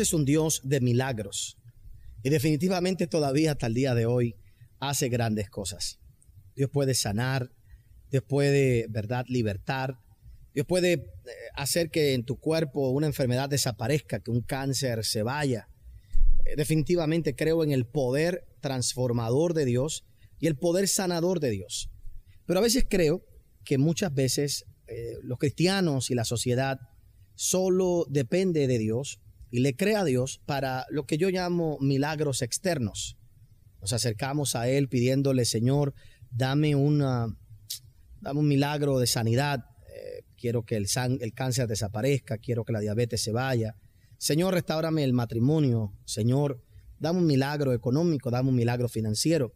es un Dios de milagros y definitivamente todavía hasta el día de hoy hace grandes cosas. Dios puede sanar, Dios puede, ¿verdad?, libertar, Dios puede eh, hacer que en tu cuerpo una enfermedad desaparezca, que un cáncer se vaya. Eh, definitivamente creo en el poder transformador de Dios y el poder sanador de Dios. Pero a veces creo que muchas veces eh, los cristianos y la sociedad solo depende de Dios y le crea a Dios para lo que yo llamo milagros externos. Nos acercamos a Él pidiéndole, Señor, dame, una, dame un milagro de sanidad, eh, quiero que el, cáncer desaparezca, quiero que la diabetes se vaya. Señor, restaurame el matrimonio, Señor, dame un milagro económico, dame un milagro financiero.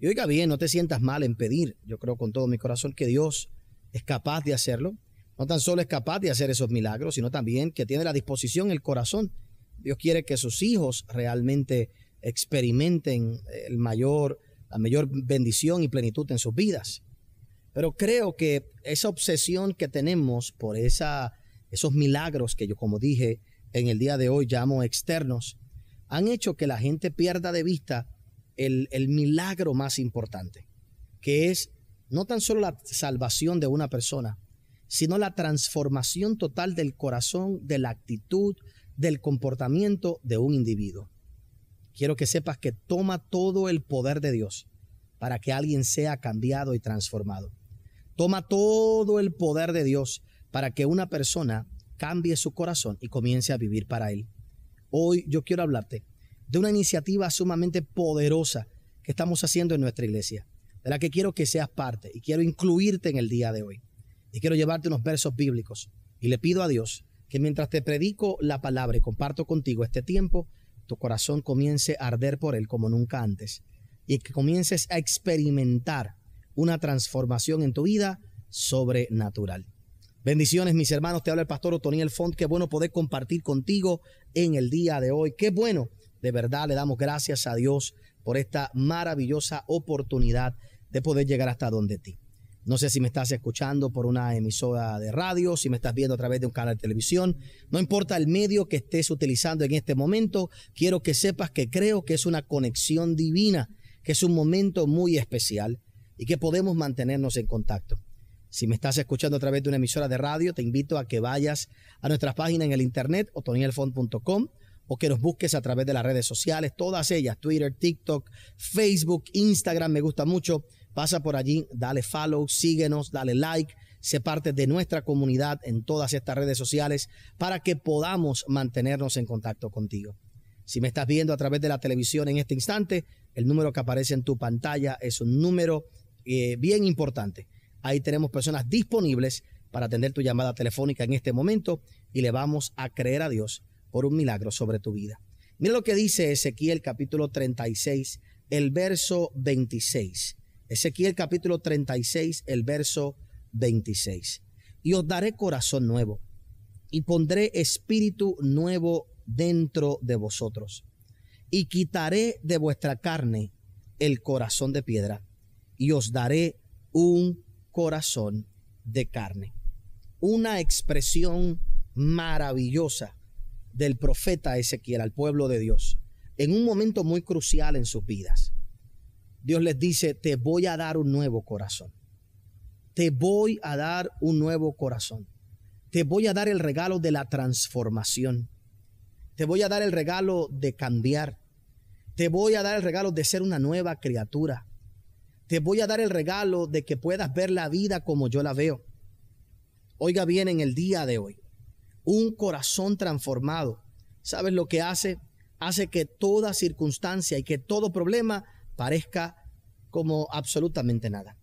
Y oiga bien, no te sientas mal en pedir. Yo creo con todo mi corazón que Dios es capaz de hacerlo. No tan solo es capaz de hacer esos milagros, sino también que tiene la disposición, el corazón. Dios quiere que sus hijos realmente experimenten eh, el mayor, la mayor bendición y plenitud en sus vidas. Pero creo que esa obsesión que tenemos por esa, esos milagros que yo, como dije en el día de hoy, llamo externos, han hecho que la gente pierda de vista el, el milagro más importante, que es no tan solo la salvación de una persona, sino la transformación total del corazón, de la actitud, del comportamiento de un individuo. Quiero que sepas que toma todo el poder de Dios para que alguien sea cambiado y transformado. Toma todo el poder de Dios para que una persona cambie su corazón y comience a vivir para Él. Hoy yo quiero hablarte de una iniciativa sumamente poderosa que estamos haciendo en nuestra iglesia, de la que quiero que seas parte y quiero incluirte en el día de hoy y quiero llevarte unos versos bíblicos. Y le pido a Dios que mientras te predico la palabra y comparto contigo este tiempo, tu corazón comience a arder por Él como nunca antes y que comiences a experimentar una transformación en tu vida sobrenatural. Bendiciones, mis hermanos. Te habla el pastor Otoniel Font. Qué bueno poder compartir contigo en el día de hoy. Qué bueno. De verdad le damos gracias a Dios por esta maravillosa oportunidad de poder llegar hasta donde ti. No sé si me estás escuchando por una emisora de radio, si me estás viendo a través de un canal de televisión. No importa el medio que estés utilizando en este momento, quiero que sepas que creo que es una conexión divina, que es un momento muy especial y que podemos mantenernos en contacto. Si me estás escuchando a través de una emisora de radio, te invito a que vayas a nuestras páginas en el internet, otonielfont.com, o que nos busques a través de las redes sociales, todas ellas, Twitter, TikTok, Facebook, Instagram, me gusta mucho Pasa por allí, dale follow, síguenos, dale like, sé parte de nuestra comunidad en todas estas redes sociales para que podamos mantenernos en contacto contigo. Si me estás viendo a través de la televisión en este instante, el número que aparece en tu pantalla es un número eh, bien importante. Ahí tenemos personas disponibles para atender tu llamada telefónica en este momento y le vamos a creer a Dios por un milagro sobre tu vida. Mira lo que dice Ezequiel capítulo 36, el verso 26. Ezequiel capítulo 36, el verso 26. Y os daré corazón nuevo y pondré espíritu nuevo dentro de vosotros. Y quitaré de vuestra carne el corazón de piedra y os daré un corazón de carne. Una expresión maravillosa del profeta Ezequiel al pueblo de Dios en un momento muy crucial en sus vidas. Dios les dice, te voy a dar un nuevo corazón. Te voy a dar un nuevo corazón. Te voy a dar el regalo de la transformación. Te voy a dar el regalo de cambiar. Te voy a dar el regalo de ser una nueva criatura. Te voy a dar el regalo de que puedas ver la vida como yo la veo. Oiga bien en el día de hoy. Un corazón transformado. ¿Sabes lo que hace? Hace que toda circunstancia y que todo problema parezca como absolutamente nada.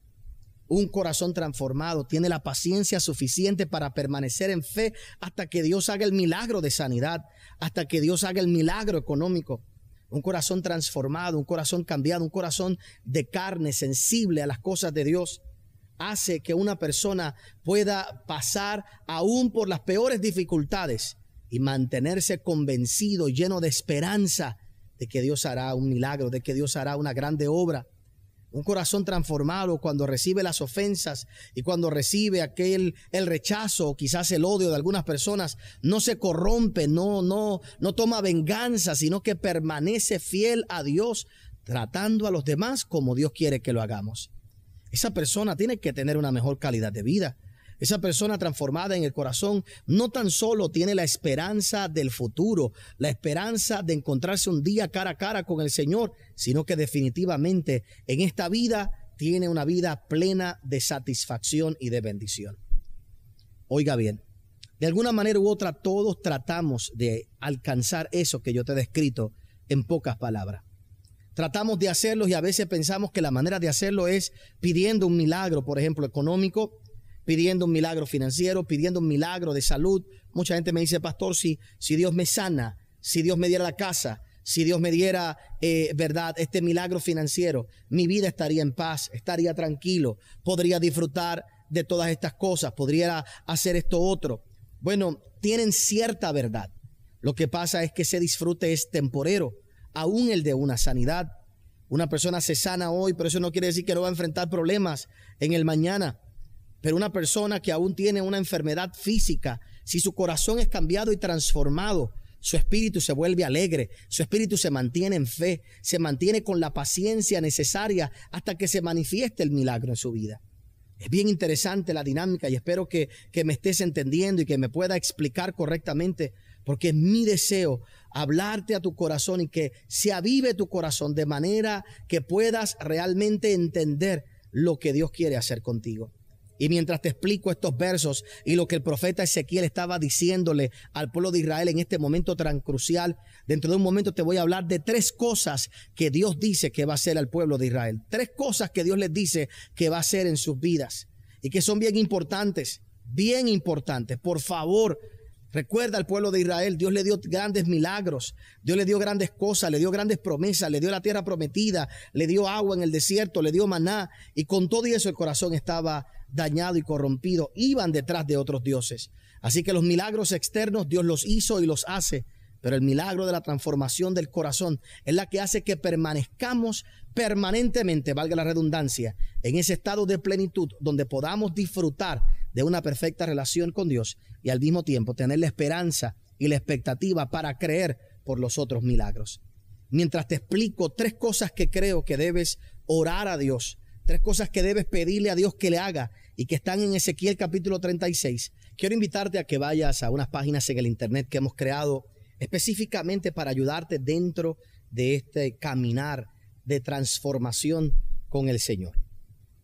Un corazón transformado tiene la paciencia suficiente para permanecer en fe hasta que Dios haga el milagro de sanidad, hasta que Dios haga el milagro económico. Un corazón transformado, un corazón cambiado, un corazón de carne, sensible a las cosas de Dios, hace que una persona pueda pasar aún por las peores dificultades y mantenerse convencido, lleno de esperanza de que Dios hará un milagro, de que Dios hará una grande obra. Un corazón transformado cuando recibe las ofensas y cuando recibe aquel el rechazo o quizás el odio de algunas personas, no se corrompe, no no no toma venganza, sino que permanece fiel a Dios, tratando a los demás como Dios quiere que lo hagamos. Esa persona tiene que tener una mejor calidad de vida. Esa persona transformada en el corazón no tan solo tiene la esperanza del futuro, la esperanza de encontrarse un día cara a cara con el Señor, sino que definitivamente en esta vida tiene una vida plena de satisfacción y de bendición. Oiga bien, de alguna manera u otra todos tratamos de alcanzar eso que yo te he descrito en pocas palabras. Tratamos de hacerlo y a veces pensamos que la manera de hacerlo es pidiendo un milagro, por ejemplo, económico, pidiendo un milagro financiero, pidiendo un milagro de salud. Mucha gente me dice, pastor, si, si Dios me sana, si Dios me diera la casa, si Dios me diera, eh, verdad, este milagro financiero, mi vida estaría en paz, estaría tranquilo, podría disfrutar de todas estas cosas, podría hacer esto otro. Bueno, tienen cierta verdad. Lo que pasa es que se disfrute es temporero, aún el de una sanidad. Una persona se sana hoy, pero eso no quiere decir que no va a enfrentar problemas en el mañana. Pero una persona que aún tiene una enfermedad física, si su corazón es cambiado y transformado, su espíritu se vuelve alegre, su espíritu se mantiene en fe, se mantiene con la paciencia necesaria hasta que se manifieste el milagro en su vida. Es bien interesante la dinámica y espero que, me estés entendiendo y que me pueda explicar correctamente, porque es mi deseo hablarte a tu corazón y que se avive tu corazón de manera que puedas realmente entender lo que Dios quiere hacer contigo. Y mientras te explico estos versos y lo que el profeta Ezequiel estaba diciéndole al pueblo de Israel en este momento tan crucial, dentro de un momento te voy a hablar de tres cosas que Dios dice que va a hacer al pueblo de Israel. Tres cosas que Dios les dice que va a hacer en sus vidas y que son bien importantes, bien importantes. Por favor, Recuerda al pueblo de Israel, Dios le dio grandes milagros, Dios le dio grandes cosas, le dio grandes promesas, le dio la tierra prometida, le dio agua en el desierto, le dio maná, y con todo eso el corazón estaba dañado y corrompido, iban detrás de otros dioses. Así que los milagros externos Dios los hizo y los hace, pero el milagro de la transformación del corazón es la que hace que permanezcamos permanentemente, valga la redundancia, en ese estado de plenitud donde podamos disfrutar de una perfecta relación con Dios y al mismo tiempo tener la esperanza y la expectativa para creer por los otros milagros. Mientras te explico tres cosas que creo que debes orar a Dios, tres cosas que debes pedirle a Dios que le haga y que están en Ezequiel capítulo 36, quiero invitarte a que vayas a unas páginas en el Internet que hemos creado específicamente para ayudarte dentro de este caminar de transformación con el Señor.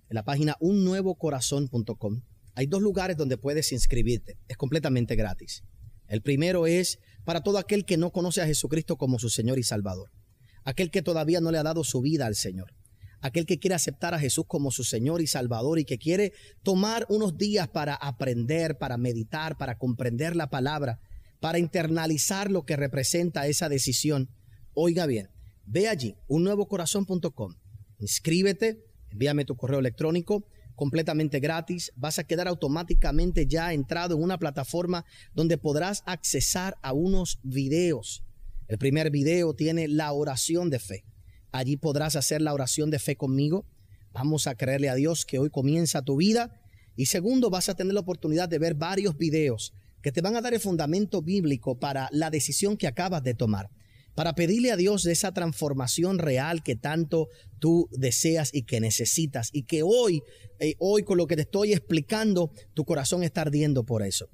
En la página unnuevocorazón.com hay dos lugares donde puedes inscribirte. Es completamente gratis. El primero es para todo aquel que no conoce a Jesucristo como su Señor y Salvador. Aquel que todavía no le ha dado su vida al Señor aquel que quiere aceptar a Jesús como su Señor y Salvador y que quiere tomar unos días para aprender, para meditar, para comprender la palabra, para internalizar lo que representa esa decisión, oiga bien, ve allí, unnuevocorazon.com, inscríbete, envíame tu correo electrónico completamente gratis, vas a quedar automáticamente ya entrado en una plataforma donde podrás accesar a unos videos. El primer video tiene la oración de fe Allí podrás hacer la oración de fe conmigo. Vamos a creerle a Dios que hoy comienza tu vida. Y segundo, vas a tener la oportunidad de ver varios videos que te van a dar el fundamento bíblico para la decisión que acabas de tomar, para pedirle a Dios esa transformación real que tanto tú deseas y que necesitas y que hoy, eh, hoy con lo que te estoy explicando, tu corazón está ardiendo por eso.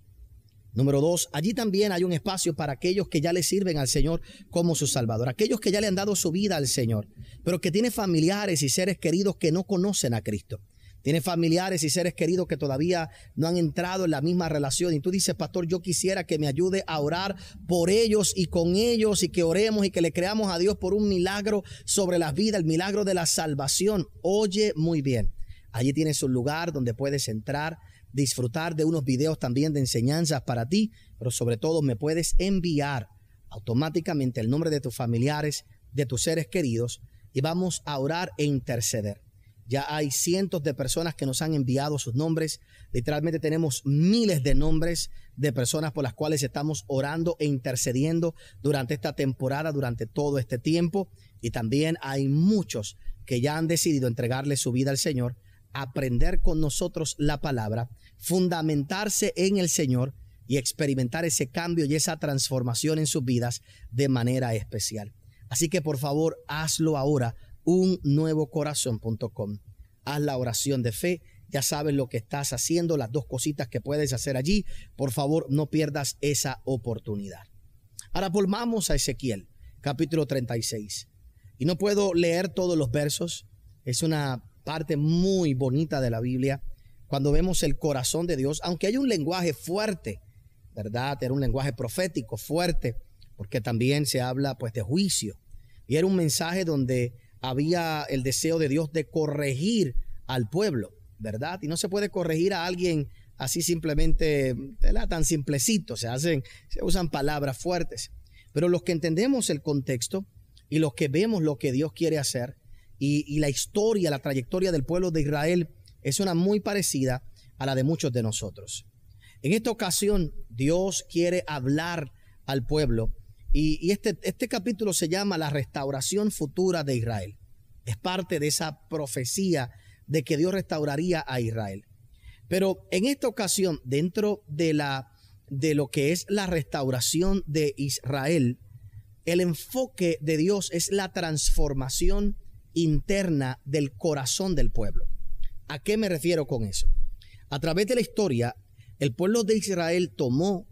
Número dos, allí también hay un espacio para aquellos que ya le sirven al Señor como su Salvador, aquellos que ya le han dado su vida al Señor, pero que tiene familiares y seres queridos que no conocen a Cristo. Tiene familiares y seres queridos que todavía no han entrado en la misma relación. Y tú dices, pastor, yo quisiera que me ayude a orar por ellos y con ellos y que oremos y que le creamos a Dios por un milagro sobre las vidas, el milagro de la salvación. Oye muy bien. Allí tienes un lugar donde puedes entrar, disfrutar de unos videos también de enseñanzas para ti, pero sobre todo me puedes enviar automáticamente el nombre de tus familiares, de tus seres queridos, y vamos a orar e interceder. Ya hay cientos de personas que nos han enviado sus nombres. Literalmente tenemos miles de nombres de personas por las cuales estamos orando e intercediendo durante esta temporada, durante todo este tiempo. Y también hay muchos que ya han decidido entregarle su vida al Señor aprender con nosotros la palabra, fundamentarse en el Señor y experimentar ese cambio y esa transformación en sus vidas de manera especial. Así que por favor, hazlo ahora, Un Corazón.com Haz la oración de fe, ya sabes lo que estás haciendo, las dos cositas que puedes hacer allí. Por favor, no pierdas esa oportunidad. Ahora volvamos a Ezequiel, capítulo 36. Y no puedo leer todos los versos, es una parte muy bonita de la Biblia, cuando vemos el corazón de Dios, aunque hay un lenguaje fuerte, ¿verdad? Era un lenguaje profético fuerte, porque también se habla pues de juicio. Y era un mensaje donde había el deseo de Dios de corregir al pueblo, ¿verdad? Y no se puede corregir a alguien así simplemente, tan simplecito, se hacen, se usan palabras fuertes. Pero los que entendemos el contexto y los que vemos lo que Dios quiere hacer, y, la historia, la trayectoria del pueblo de Israel es una muy parecida a la de muchos de nosotros. En esta ocasión, Dios quiere hablar al pueblo y, este, este capítulo se llama La restauración futura de Israel. Es parte de esa profecía de que Dios restauraría a Israel. Pero en esta ocasión, dentro de, la, de lo que es la restauración de Israel, el enfoque de Dios es la transformación interna del corazón del pueblo. ¿A qué me refiero con eso? A través de la historia, el pueblo de Israel tomó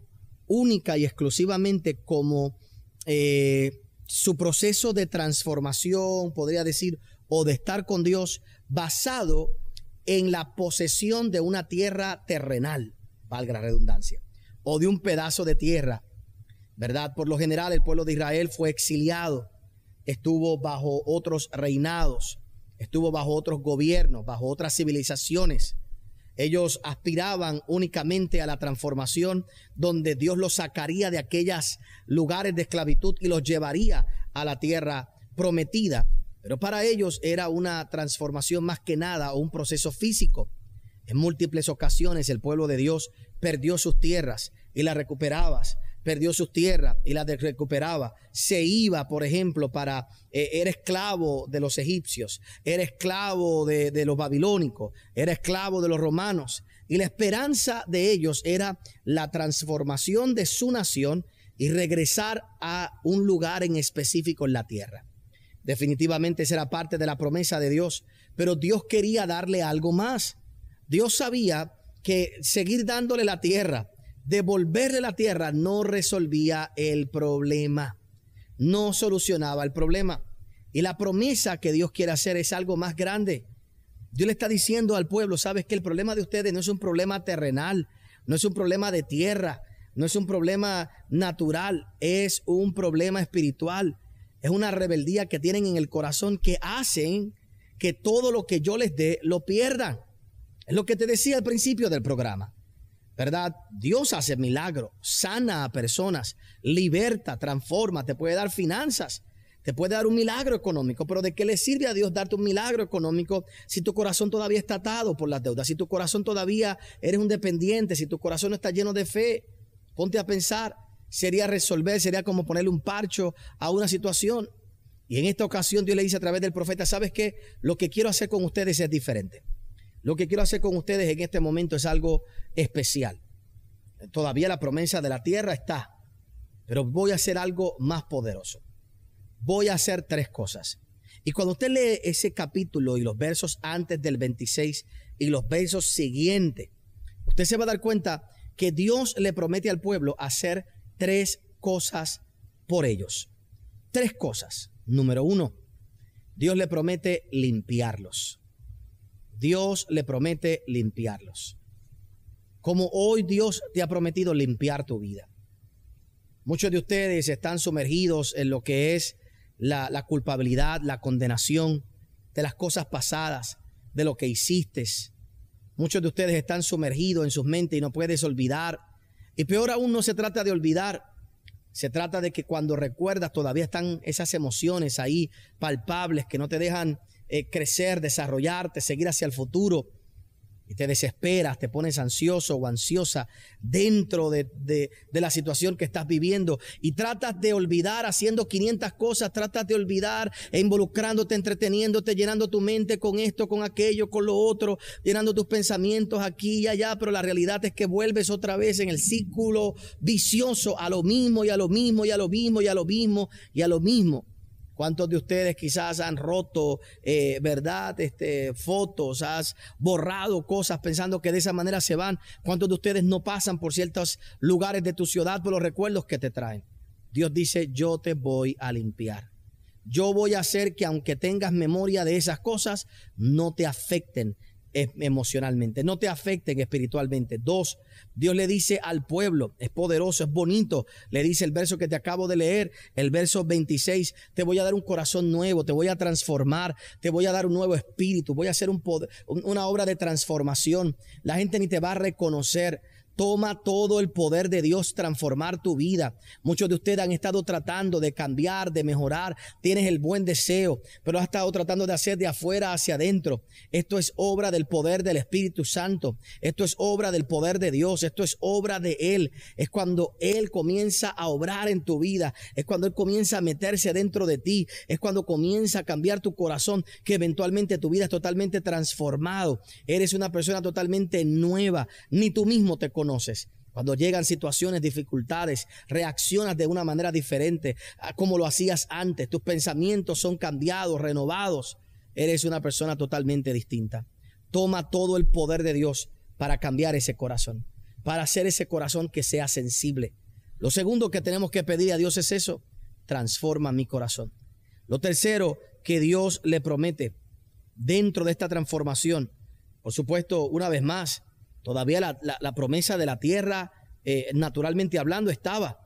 única y exclusivamente como eh, su proceso de transformación, podría decir, o de estar con Dios, basado en la posesión de una tierra terrenal, valga la redundancia, o de un pedazo de tierra, ¿verdad? Por lo general el pueblo de Israel fue exiliado estuvo bajo otros reinados, estuvo bajo otros gobiernos, bajo otras civilizaciones. Ellos aspiraban únicamente a la transformación donde Dios los sacaría de aquellos lugares de esclavitud y los llevaría a la tierra prometida. Pero para ellos era una transformación más que nada un proceso físico. En múltiples ocasiones el pueblo de Dios perdió sus tierras y las recuperabas perdió sus tierras y las recuperaba. Se iba, por ejemplo, para, eh, era esclavo de los egipcios, era esclavo de, de los babilónicos, era esclavo de los romanos. Y la esperanza de ellos era la transformación de su nación y regresar a un lugar en específico en la tierra. Definitivamente esa era parte de la promesa de Dios, pero Dios quería darle algo más. Dios sabía que seguir dándole la tierra, devolverle la tierra no resolvía el problema, no solucionaba el problema. Y la promesa que Dios quiere hacer es algo más grande. Dios le está diciendo al pueblo, sabes que el problema de ustedes no es un problema terrenal, no es un problema de tierra, no es un problema natural, es un problema espiritual. Es una rebeldía que tienen en el corazón que hacen que todo lo que yo les dé lo pierdan. Es lo que te decía al principio del programa. ¿verdad? Dios hace milagro, sana a personas, liberta, transforma, te puede dar finanzas, te puede dar un milagro económico, pero ¿de qué le sirve a Dios darte un milagro económico si tu corazón todavía está atado por las deudas, si tu corazón todavía eres un dependiente, si tu corazón no está lleno de fe? Ponte a pensar, sería resolver, sería como ponerle un parcho a una situación. Y en esta ocasión Dios le dice a través del profeta, ¿sabes qué? Lo que quiero hacer con ustedes es diferente. Lo que quiero hacer con ustedes en este momento es algo especial. Todavía la promesa de la tierra está, pero voy a hacer algo más poderoso. Voy a hacer tres cosas. Y cuando usted lee ese capítulo y los versos antes del 26 y los versos siguientes, usted se va a dar cuenta que Dios le promete al pueblo hacer tres cosas por ellos. Tres cosas. Número uno, Dios le promete limpiarlos. Dios le promete limpiarlos. Como hoy Dios te ha prometido limpiar tu vida. Muchos de ustedes están sumergidos en lo que es la, culpabilidad, la condenación de las cosas pasadas, de lo que hiciste. Muchos de ustedes están sumergidos en sus mentes y no puedes olvidar. Y peor aún no se trata de olvidar, se trata de que cuando recuerdas todavía están esas emociones ahí palpables que no te dejan eh, crecer, desarrollarte, seguir hacia el futuro. Y te desesperas, te pones ansioso o ansiosa dentro de, de, de, la situación que estás viviendo y tratas de olvidar haciendo 500 cosas, tratas de olvidar e involucrándote, entreteniéndote, llenando tu mente con esto, con aquello, con lo otro, llenando tus pensamientos aquí y allá, pero la realidad es que vuelves otra vez en el círculo vicioso a lo mismo y a lo mismo y a lo mismo y a lo mismo y a lo mismo. ¿Cuántos de ustedes quizás han roto, eh, verdad, este, fotos, has borrado cosas pensando que de esa manera se van? ¿Cuántos de ustedes no pasan por ciertos lugares de tu ciudad por los recuerdos que te traen? Dios dice, yo te voy a limpiar. Yo voy a hacer que aunque tengas memoria de esas cosas, no te afecten emocionalmente, no te afecten espiritualmente. Dos, Dios le dice al pueblo, es poderoso, es bonito, le dice el verso que te acabo de leer, el verso 26, te voy a dar un corazón nuevo, te voy a transformar, te voy a dar un nuevo espíritu, voy a hacer un poder, una obra de transformación. La gente ni te va a reconocer, Toma todo el poder de Dios transformar tu vida. Muchos de ustedes han estado tratando de cambiar, de mejorar. Tienes el buen deseo, pero has estado tratando de hacer de afuera hacia adentro. Esto es obra del poder del Espíritu Santo. Esto es obra del poder de Dios. Esto es obra de Él. Es cuando Él comienza a obrar en tu vida. Es cuando Él comienza a meterse dentro de ti. Es cuando comienza a cambiar tu corazón, que eventualmente tu vida es totalmente transformado. Eres una persona totalmente nueva. Ni tú mismo te conoces conoces. Cuando llegan situaciones, dificultades, reaccionas de una manera diferente a como lo hacías antes. Tus pensamientos son cambiados, renovados. Eres una persona totalmente distinta. Toma todo el poder de Dios para cambiar ese corazón, para hacer ese corazón que sea sensible. Lo segundo que tenemos que pedir a Dios es eso, transforma mi corazón. Lo tercero que Dios le promete dentro de esta transformación, por supuesto, una vez más, Todavía la, promesa de la tierra, eh, naturalmente hablando, estaba.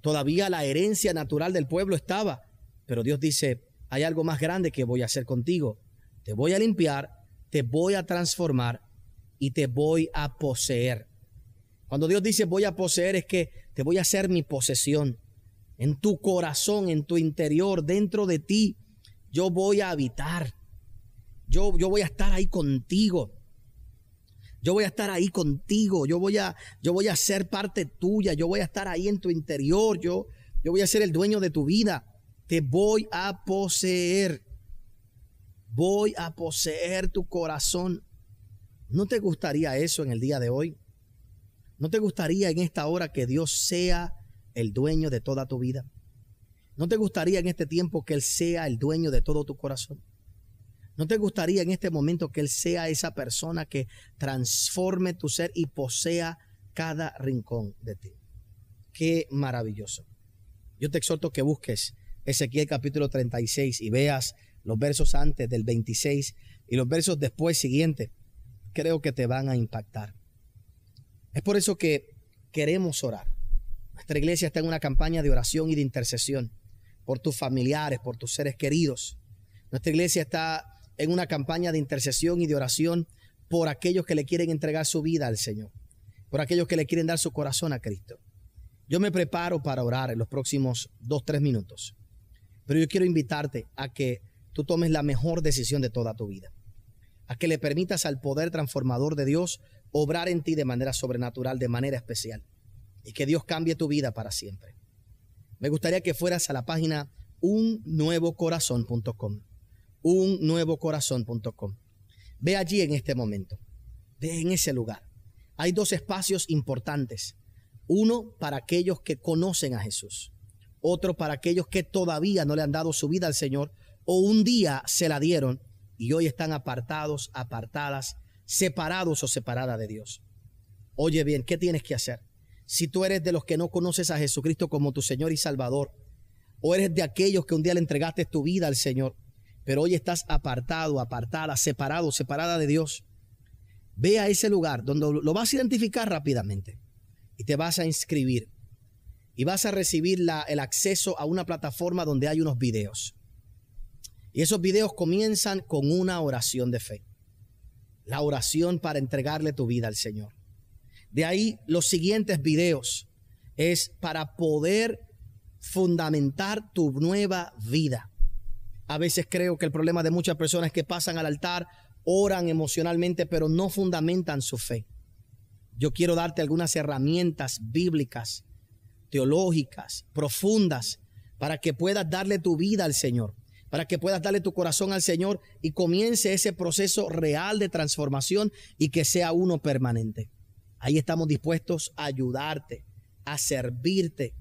Todavía la herencia natural del pueblo estaba. Pero Dios dice, hay algo más grande que voy a hacer contigo. Te voy a limpiar, te voy a transformar y te voy a poseer. Cuando Dios dice voy a poseer es que te voy a hacer mi posesión. En tu corazón, en tu interior, dentro de ti, yo voy a habitar. Yo, yo voy a estar ahí contigo. Yo voy a estar ahí contigo, yo voy a, yo voy a ser parte tuya, yo voy a estar ahí en tu interior, yo, yo voy a ser el dueño de tu vida, te voy a poseer, voy a poseer tu corazón. ¿No te gustaría eso en el día de hoy? ¿No te gustaría en esta hora que Dios sea el dueño de toda tu vida? ¿No te gustaría en este tiempo que Él sea el dueño de todo tu corazón? ¿No te gustaría en este momento que Él sea esa persona que transforme tu ser y posea cada rincón de ti? Qué maravilloso. Yo te exhorto que busques Ezequiel capítulo 36 y veas los versos antes del 26 y los versos después siguientes. Creo que te van a impactar. Es por eso que queremos orar. Nuestra iglesia está en una campaña de oración y de intercesión por tus familiares, por tus seres queridos. Nuestra iglesia está en una campaña de intercesión y de oración por aquellos que le quieren entregar su vida al Señor, por aquellos que le quieren dar su corazón a Cristo. Yo me preparo para orar en los próximos dos, tres minutos, pero yo quiero invitarte a que tú tomes la mejor decisión de toda tu vida, a que le permitas al poder transformador de Dios obrar en ti de manera sobrenatural, de manera especial, y que Dios cambie tu vida para siempre. Me gustaría que fueras a la página unnuevocorazon.com unnuevocorazón.com. Ve allí en este momento, ve en ese lugar. Hay dos espacios importantes. Uno para aquellos que conocen a Jesús, otro para aquellos que todavía no le han dado su vida al Señor o un día se la dieron y hoy están apartados, apartadas, separados o separadas de Dios. Oye bien, ¿qué tienes que hacer? Si tú eres de los que no conoces a Jesucristo como tu Señor y Salvador, o eres de aquellos que un día le entregaste tu vida al Señor, pero hoy estás apartado, apartada, separado, separada de Dios. Ve a ese lugar donde lo vas a identificar rápidamente y te vas a inscribir y vas a recibir el acceso a una plataforma donde hay unos videos. Y esos videos comienzan con una oración de fe. La oración para entregarle tu vida al Señor. De ahí los siguientes videos es para poder fundamentar tu nueva vida. A veces creo que el problema de muchas personas es que pasan al altar, oran emocionalmente, pero no fundamentan su fe. Yo quiero darte algunas herramientas bíblicas, teológicas, profundas, para que puedas darle tu vida al Señor, para que puedas darle tu corazón al Señor y comience ese proceso real de transformación y que sea uno permanente. Ahí estamos dispuestos a ayudarte, a servirte,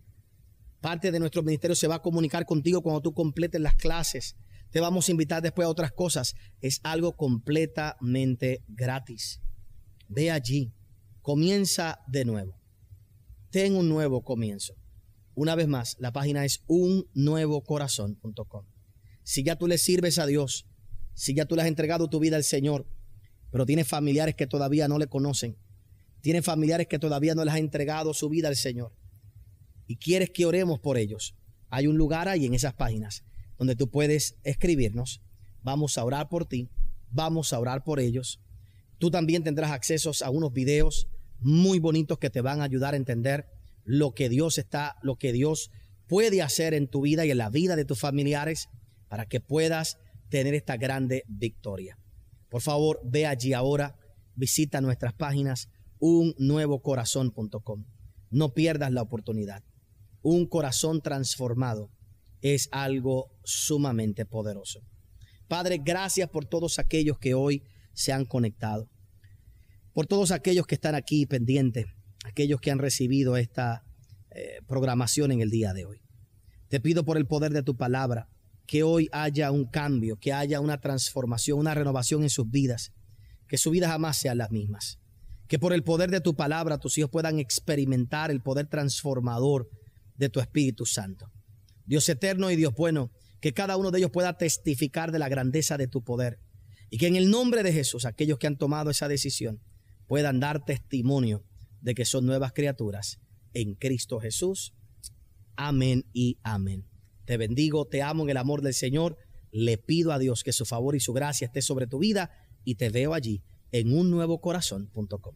Parte de nuestro ministerio se va a comunicar contigo cuando tú completes las clases. Te vamos a invitar después a otras cosas. Es algo completamente gratis. Ve allí. Comienza de nuevo. Ten un nuevo comienzo. Una vez más, la página es unnuevocorazón.com. Si ya tú le sirves a Dios, si ya tú le has entregado tu vida al Señor, pero tienes familiares que todavía no le conocen, tienes familiares que todavía no les has entregado su vida al Señor, y quieres que oremos por ellos, hay un lugar ahí en esas páginas donde tú puedes escribirnos. Vamos a orar por ti, vamos a orar por ellos. Tú también tendrás acceso a unos videos muy bonitos que te van a ayudar a entender lo que Dios está, lo que Dios puede hacer en tu vida y en la vida de tus familiares para que puedas tener esta grande victoria. Por favor, ve allí ahora, visita nuestras páginas unnuevocorazon.com. No pierdas la oportunidad un corazón transformado es algo sumamente poderoso. Padre, gracias por todos aquellos que hoy se han conectado, por todos aquellos que están aquí pendientes, aquellos que han recibido esta eh, programación en el día de hoy. Te pido por el poder de tu palabra que hoy haya un cambio, que haya una transformación, una renovación en sus vidas, que sus vidas jamás sean las mismas. Que por el poder de tu palabra tus hijos puedan experimentar el poder transformador de tu Espíritu Santo. Dios eterno y Dios bueno, que cada uno de ellos pueda testificar de la grandeza de tu poder y que en el nombre de Jesús aquellos que han tomado esa decisión puedan dar testimonio de que son nuevas criaturas en Cristo Jesús. Amén y amén. Te bendigo, te amo en el amor del Señor. Le pido a Dios que su favor y su gracia esté sobre tu vida y te veo allí en un nuevo corazón.com